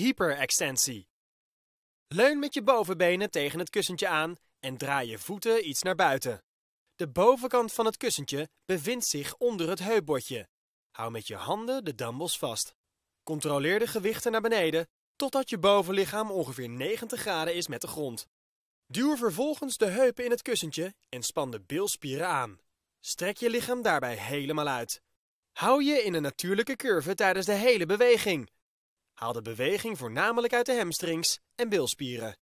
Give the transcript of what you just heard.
hyperextensie. Leun met je bovenbenen tegen het kussentje aan en draai je voeten iets naar buiten. De bovenkant van het kussentje bevindt zich onder het heupbordje. Hou met je handen de dumbbells vast. Controleer de gewichten naar beneden totdat je bovenlichaam ongeveer 90 graden is met de grond. Duw vervolgens de heupen in het kussentje en span de bilspieren aan. Strek je lichaam daarbij helemaal uit. Hou je in een natuurlijke curve tijdens de hele beweging haal de beweging voornamelijk uit de hamstrings en bilspieren.